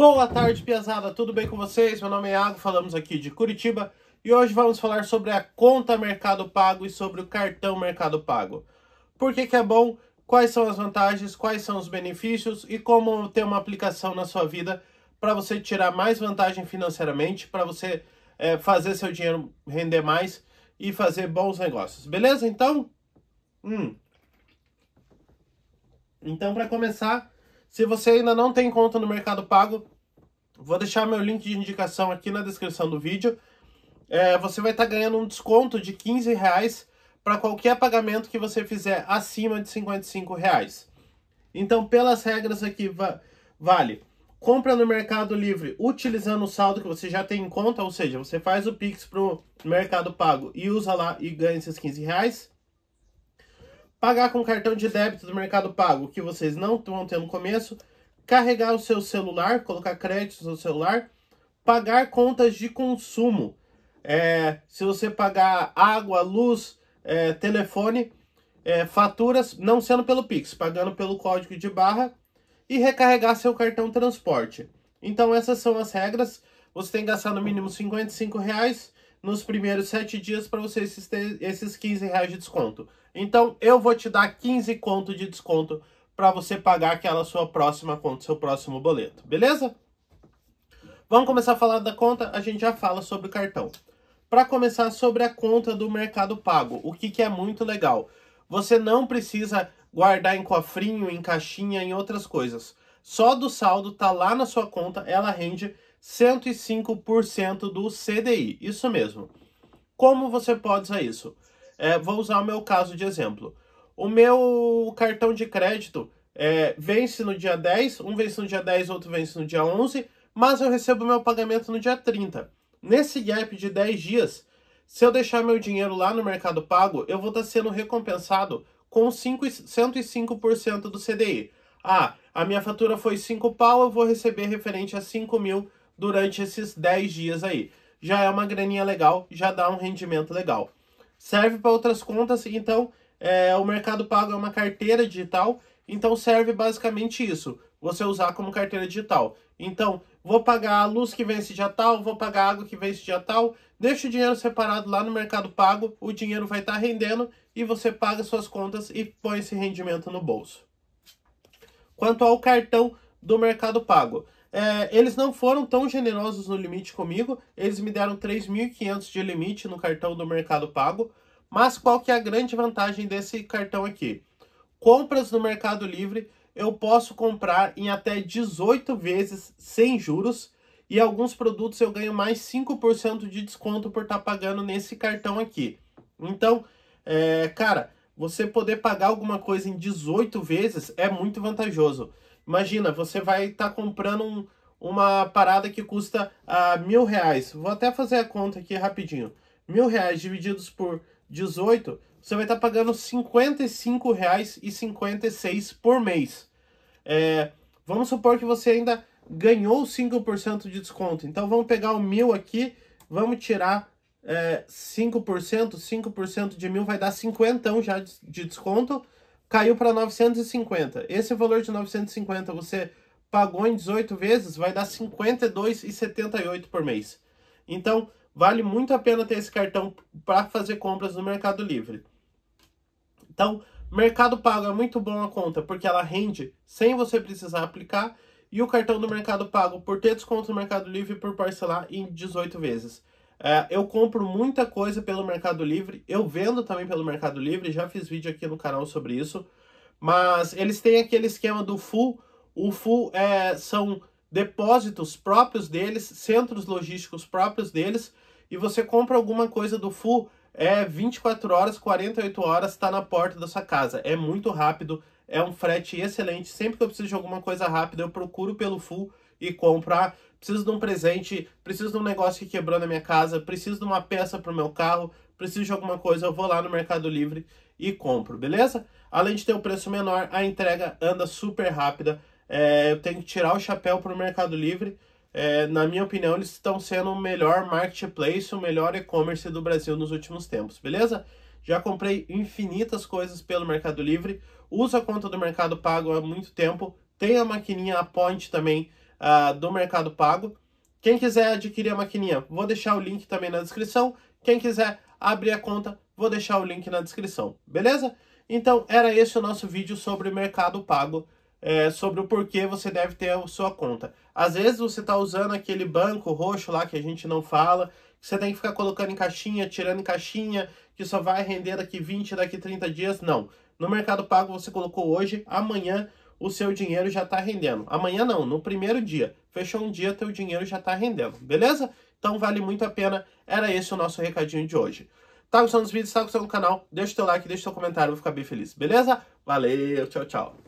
Boa tarde, Piazada. Tudo bem com vocês? Meu nome é Iago, falamos aqui de Curitiba e hoje vamos falar sobre a conta Mercado Pago e sobre o cartão Mercado Pago. Por que, que é bom? Quais são as vantagens? Quais são os benefícios? E como ter uma aplicação na sua vida para você tirar mais vantagem financeiramente, para você é, fazer seu dinheiro render mais e fazer bons negócios. Beleza? Então, hum. então para começar se você ainda não tem conta no Mercado Pago, vou deixar meu link de indicação aqui na descrição do vídeo. É, você vai estar tá ganhando um desconto de 15 reais para qualquer pagamento que você fizer acima de 55 reais. Então, pelas regras aqui, va vale compra no Mercado Livre utilizando o saldo que você já tem em conta, ou seja, você faz o Pix para o Mercado Pago e usa lá e ganha esses 15 reais pagar com cartão de débito do Mercado Pago, que vocês não vão ter no começo, carregar o seu celular, colocar crédito no celular, pagar contas de consumo. É, se você pagar água, luz, é, telefone, é, faturas, não sendo pelo Pix, pagando pelo código de barra e recarregar seu cartão transporte. Então essas são as regras. Você tem que gastar no mínimo 55 reais nos primeiros sete dias para você ter esses 15 reais de desconto. Então eu vou te dar 15 conto de desconto para você pagar aquela sua próxima conta, seu próximo boleto, beleza? Vamos começar a falar da conta, a gente já fala sobre o cartão. Para começar sobre a conta do Mercado Pago, o que, que é muito legal. Você não precisa guardar em cofrinho, em caixinha, em outras coisas. Só do saldo tá lá na sua conta, ela rende 105% do CDI. Isso mesmo. Como você pode usar isso? É, vou usar o meu caso de exemplo. O meu cartão de crédito é, vence no dia 10, um vence no dia 10, outro vence no dia 11, mas eu recebo meu pagamento no dia 30. Nesse gap de 10 dias, se eu deixar meu dinheiro lá no Mercado Pago, eu vou estar tá sendo recompensado com 5, 105% do CDI. Ah, a minha fatura foi 5 pau, eu vou receber referente a 5 mil durante esses 10 dias aí. Já é uma graninha legal, já dá um rendimento legal serve para outras contas, então é, o Mercado Pago é uma carteira digital, então serve basicamente isso, você usar como carteira digital. Então, vou pagar a luz que vence dia tal, vou pagar a água que vence dia tal, deixa o dinheiro separado lá no Mercado Pago, o dinheiro vai estar tá rendendo e você paga suas contas e põe esse rendimento no bolso. Quanto ao cartão do Mercado Pago, é, eles não foram tão generosos no limite comigo, eles me deram 3.500 de limite no cartão do Mercado Pago, mas qual que é a grande vantagem desse cartão aqui? Compras no Mercado Livre, eu posso comprar em até 18 vezes sem juros, e alguns produtos eu ganho mais 5% de desconto por estar tá pagando nesse cartão aqui. Então, é, cara, você poder pagar alguma coisa em 18 vezes é muito vantajoso. Imagina, você vai estar tá comprando um, uma parada que custa uh, mil reais. Vou até fazer a conta aqui rapidinho. Mil reais divididos por 18, você vai estar tá pagando e 55,56 por mês. É, vamos supor que você ainda ganhou 5% de desconto. Então vamos pegar o mil aqui, vamos tirar é, 5%, 5% de mil vai dar 50 já de desconto caiu para 950. Esse valor de 950 você pagou em 18 vezes, vai dar 52,78 por mês. Então, vale muito a pena ter esse cartão para fazer compras no Mercado Livre. Então, Mercado Pago é muito bom a conta, porque ela rende sem você precisar aplicar, e o cartão do Mercado Pago, por ter desconto no Mercado Livre, por parcelar em 18 vezes. É, eu compro muita coisa pelo Mercado Livre, eu vendo também pelo Mercado Livre, já fiz vídeo aqui no canal sobre isso, mas eles têm aquele esquema do full, o full é, são depósitos próprios deles, centros logísticos próprios deles, e você compra alguma coisa do full, é 24 horas, 48 horas, está na porta da sua casa, é muito rápido, é um frete excelente, sempre que eu preciso de alguma coisa rápida eu procuro pelo full, e comprar. Preciso de um presente, preciso de um negócio que quebrou na minha casa, preciso de uma peça para o meu carro, preciso de alguma coisa, eu vou lá no Mercado Livre e compro, beleza? Além de ter um preço menor, a entrega anda super rápida. É, eu tenho que tirar o chapéu para o Mercado Livre. É, na minha opinião, eles estão sendo o melhor marketplace, o melhor e-commerce do Brasil nos últimos tempos, beleza? Já comprei infinitas coisas pelo Mercado Livre, uso a conta do Mercado Pago há muito tempo, tem a maquininha a Point também, uh, do Mercado Pago. Quem quiser adquirir a maquininha, vou deixar o link também na descrição. Quem quiser abrir a conta, vou deixar o link na descrição, beleza? Então era esse o nosso vídeo sobre o Mercado Pago, é, sobre o porquê você deve ter a sua conta. Às vezes você está usando aquele banco roxo lá que a gente não fala, que você tem que ficar colocando em caixinha, tirando em caixinha, que só vai render daqui 20, daqui 30 dias. Não. No Mercado Pago você colocou hoje, amanhã o seu dinheiro já está rendendo. Amanhã não, no primeiro dia. Fechou um dia, teu dinheiro já está rendendo, beleza? Então vale muito a pena. Era esse o nosso recadinho de hoje. Tá gostando dos vídeos? Tá gostando do canal? Deixa o teu like, deixa o teu comentário, eu vou ficar bem feliz, beleza? Valeu, tchau, tchau.